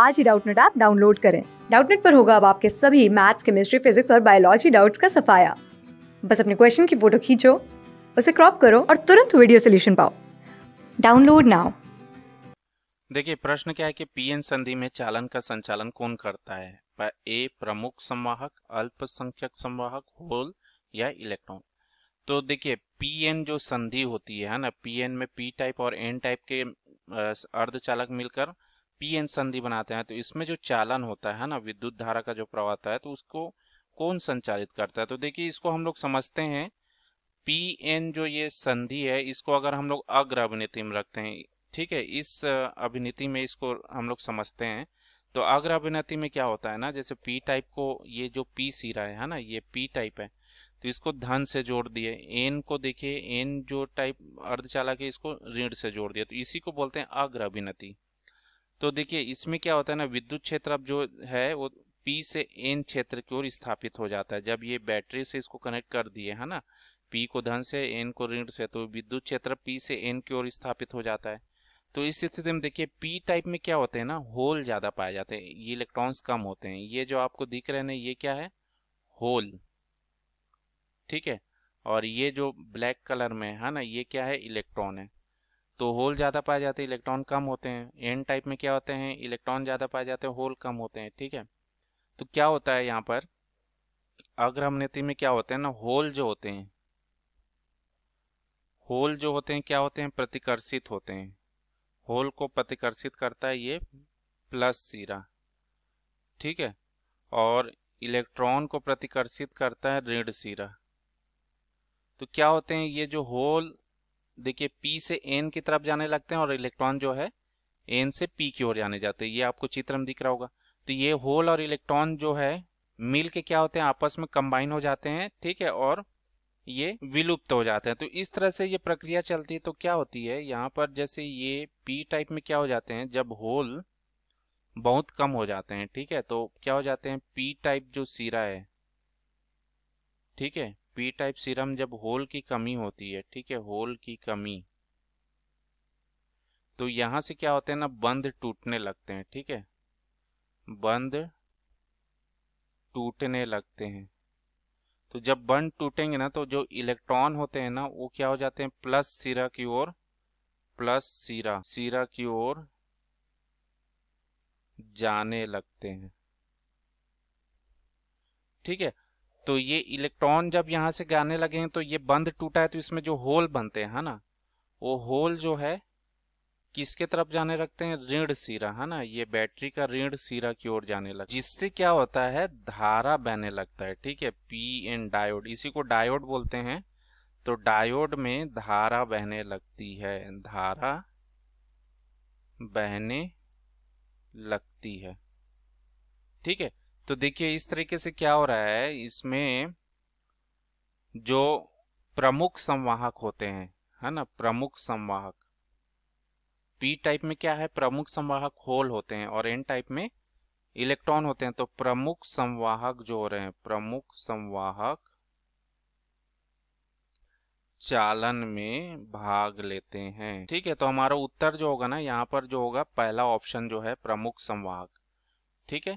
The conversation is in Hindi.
आज ही डाउटनेट ऐप डाउनलोड करें डाउटनेट पर होगा अब आपके सभी मैथ्स केमिस्ट्री फिजिक्स और बायोलॉजी डाउट्स का सफाया बस अपने क्वेश्चन की फोटो खींचो उसे क्रॉप करो और तुरंत वीडियो सोल्यूशन पाओ डाउनलोड नाउ देखिए प्रश्न क्या है कि पीएन संधि में चालन का संचालन कौन करता है ए प्रमुख संवाहक अल्पसंख्यक संवाहक होल या इलेक्ट्रॉन तो देखिए पीएन जो संधि होती है ना पीएन में पी टाइप और एन टाइप के अर्धचालक मिलकर पीएन संधि बनाते हैं तो इसमें जो चालन होता है ना विद्युत धारा का जो प्रवाह है तो उसको कौन संचालित करता है तो देखिए इसको हम लोग समझते हैं पी एन जो ये संधि है इसको अगर हम लोग अग्र अभिनीति में रखते हैं ठीक है इस अभिनीति में इसको हम लोग समझते हैं तो अग्र अभिनीति में क्या होता है ना जैसे पी टाइप को ये जो पी सीरा है ना ये पी टाइप है तो इसको धन से जोड़ दिए एन को देखिए एन जो टाइप अर्धचालक है इसको ऋण से जोड़ दिया तो इसी को बोलते हैं अग्र अभिनती तो देखिए इसमें क्या होता है ना विद्युत क्षेत्र अब जो है वो पी से एन क्षेत्र की ओर स्थापित हो जाता है जब ये बैटरी से इसको कनेक्ट कर दिए है ना पी को धन से एन को ऋण से तो विद्युत क्षेत्र पी से एन की ओर स्थापित हो जाता है तो इस स्थिति में देखिए पी टाइप में क्या होते हैं ना होल ज्यादा पाए जाते हैं ये इलेक्ट्रॉन्स कम होते हैं ये जो आपको दिख रहे हैं ये क्या है होल ठीक है और ये जो ब्लैक कलर में है ना ये क्या है इलेक्ट्रॉन है तो होल ज़्यादा पाए जाते हैं इलेक्ट्रॉन कम होते हैं एन टाइप में क्या होते हैं इलेक्ट्रॉन ज़्यादा पाए जाते हैं होल कम होते हैं ठीक है तो क्या होता है यहाँ पर नीति में क्या होते हैं ना होल जो होते हैं होल जो होते हैं क्या होते हैं प्रतिकर्षित होते हैं होल को प्रतिकर्षित करता है ये प्लस सिरा ठीक है और इलेक्ट्रॉन को प्रतिकर्षित करता है ऋण सिरा तो क्या होते हैं ये जो होल देखिए P से N की तरफ जाने लगते हैं और इलेक्ट्रॉन जो है N से P की ओर जाने जाते हैं ये आपको चित्र में दिख रहा होगा तो ये होल और इलेक्ट्रॉन जो है मिल के क्या होते हैं आपस में कंबाइन हो जाते हैं ठीक है और ये विलुप्त हो जाते हैं तो इस तरह से ये प्रक्रिया चलती है तो क्या होती है यहाँ पर जैसे ये पी टाइप में क्या हो जाते हैं जब होल बहुत कम हो जाते हैं ठीक है तो क्या हो जाते हैं पी टाइप जो सीरा है ठीक है पी टाइप सीरम जब होल की कमी होती है ठीक है होल की कमी तो यहां से क्या होते हैं ना बंद टूटने लगते हैं ठीक है बंद टूटने लगते हैं तो जब बंद टूटेंगे ना तो जो इलेक्ट्रॉन होते हैं ना वो क्या हो जाते हैं प्लस सिरा की ओर प्लस सिरा सिरा की ओर जाने लगते हैं ठीक है तो ये इलेक्ट्रॉन जब यहाँ से जाने लगे हैं तो ये बंद टूटा है तो इसमें जो होल बनते हैं है ना वो होल जो है किसके तरफ जाने रखते हैं ऋण सिरा है ना ये बैटरी का ऋण सिरा की ओर जाने लगता है जिससे क्या होता है धारा बहने लगता है ठीक है पी एन डायोड इसी को डायोड बोलते हैं तो डायोड में धारा बहने लगती है धारा बहने लगती है ठीक है तो देखिए इस तरीके से क्या हो रहा है इसमें जो प्रमुख संवाहक होते हैं है ना प्रमुख संवाहक पी टाइप में क्या है प्रमुख संवाहक होल होते हैं और एन टाइप में इलेक्ट्रॉन होते हैं तो प्रमुख संवाहक जो हो रहे हैं प्रमुख संवाहक चालन में भाग लेते हैं ठीक है तो हमारा उत्तर जो होगा ना यहाँ पर जो होगा पहला ऑप्शन जो है प्रमुख संवाहक ठीक है